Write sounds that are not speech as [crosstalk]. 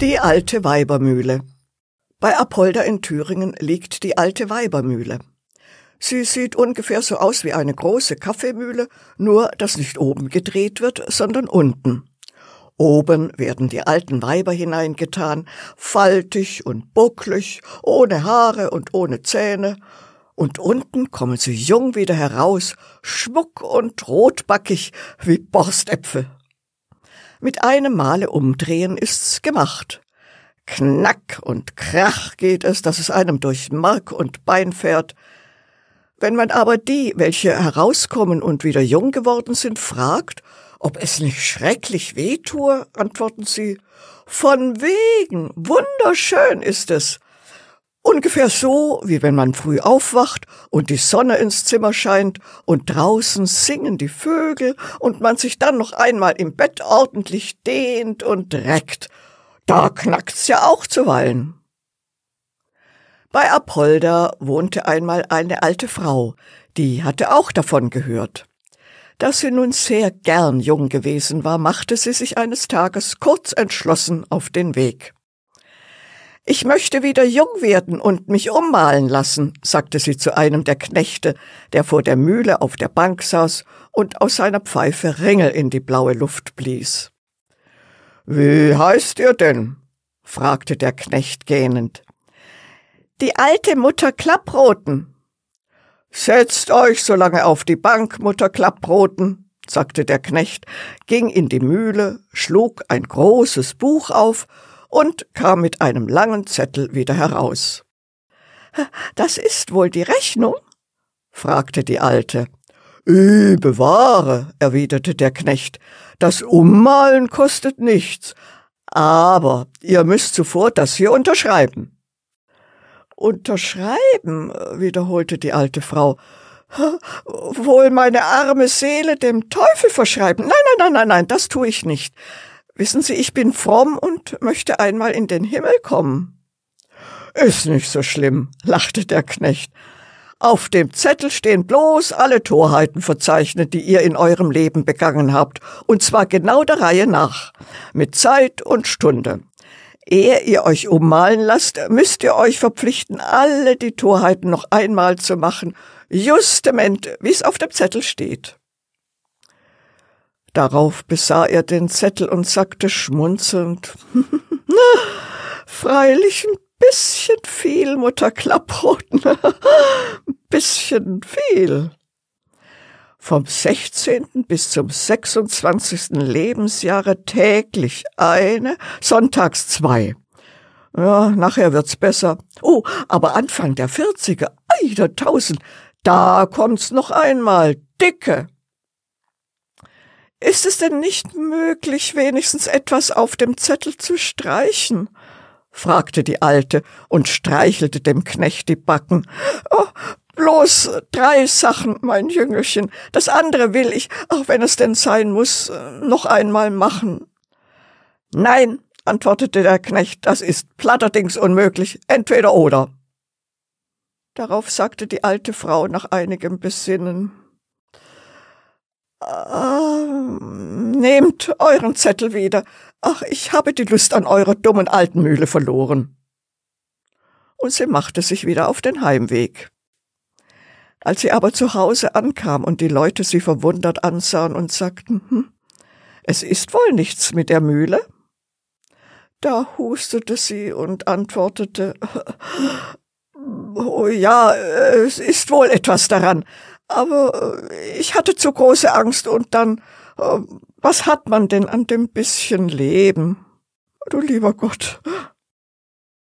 Die alte Weibermühle. Bei Apolda in Thüringen liegt die alte Weibermühle. Sie sieht ungefähr so aus wie eine große Kaffeemühle, nur dass nicht oben gedreht wird, sondern unten. Oben werden die alten Weiber hineingetan, faltig und bucklig, ohne Haare und ohne Zähne, und unten kommen sie jung wieder heraus, schmuck und rotbackig wie Borstäpfel. Mit einem Male umdrehen ist's gemacht. Knack und Krach geht es, dass es einem durch Mark und Bein fährt. Wenn man aber die, welche herauskommen und wieder jung geworden sind, fragt, ob es nicht schrecklich weh tue, antworten sie, von wegen, wunderschön ist es. Ungefähr so, wie wenn man früh aufwacht und die Sonne ins Zimmer scheint und draußen singen die Vögel und man sich dann noch einmal im Bett ordentlich dehnt und reckt. Da knackt's ja auch zuweilen. Bei Apolda wohnte einmal eine alte Frau, die hatte auch davon gehört. Da sie nun sehr gern jung gewesen war, machte sie sich eines Tages kurz entschlossen auf den Weg. Ich möchte wieder jung werden und mich ummalen lassen, sagte sie zu einem der Knechte, der vor der Mühle auf der Bank saß und aus seiner Pfeife Ringel in die blaue Luft blies. Wie heißt ihr denn? fragte der Knecht gähnend. Die alte Mutter Klapproten. Setzt euch so lange auf die Bank, Mutter Klapproten, sagte der Knecht, ging in die Mühle, schlug ein großes Buch auf und kam mit einem langen Zettel wieder heraus. Das ist wohl die Rechnung? fragte die Alte. Üh, bewahre, erwiderte der Knecht, das Ummalen kostet nichts, aber ihr müsst zuvor das hier unterschreiben. Unterschreiben, wiederholte die alte Frau. Wohl meine arme Seele dem Teufel verschreiben. Nein, nein, nein, nein, nein, das tue ich nicht. Wissen Sie, ich bin fromm und möchte einmal in den Himmel kommen. Ist nicht so schlimm, lachte der Knecht. Auf dem Zettel stehen bloß alle Torheiten verzeichnet, die ihr in eurem Leben begangen habt, und zwar genau der Reihe nach, mit Zeit und Stunde. Ehe ihr euch ummalen lasst, müsst ihr euch verpflichten, alle die Torheiten noch einmal zu machen, justement, wie es auf dem Zettel steht. Darauf besah er den Zettel und sagte schmunzelnd, [laughs] Na, freilich ein bisschen viel, Mutter Klapprot, [laughs] ein bisschen viel. Vom 16. bis zum 26. Lebensjahre täglich eine, sonntags zwei. Ja, nachher wird's besser. Oh, aber Anfang der 40er, eider tausend, da kommt's noch einmal, dicke. Ist es denn nicht möglich, wenigstens etwas auf dem Zettel zu streichen? fragte die Alte und streichelte dem Knecht die Backen. Oh, bloß drei Sachen, mein Jüngelchen. Das andere will ich, auch wenn es denn sein muss, noch einmal machen. Nein, antwortete der Knecht, das ist platterdings unmöglich, entweder oder. Darauf sagte die alte Frau nach einigem Besinnen ähm, nehmt euren Zettel wieder. Ach, ich habe die Lust an eurer dummen alten Mühle verloren. Und sie machte sich wieder auf den Heimweg. Als sie aber zu Hause ankam und die Leute sie verwundert ansahen und sagten, hm, es ist wohl nichts mit der Mühle. Da hustete sie und antwortete, oh ja, es ist wohl etwas daran, aber äh, ich hatte zu große Angst und dann, äh, was hat man denn an dem bisschen Leben? Du lieber Gott,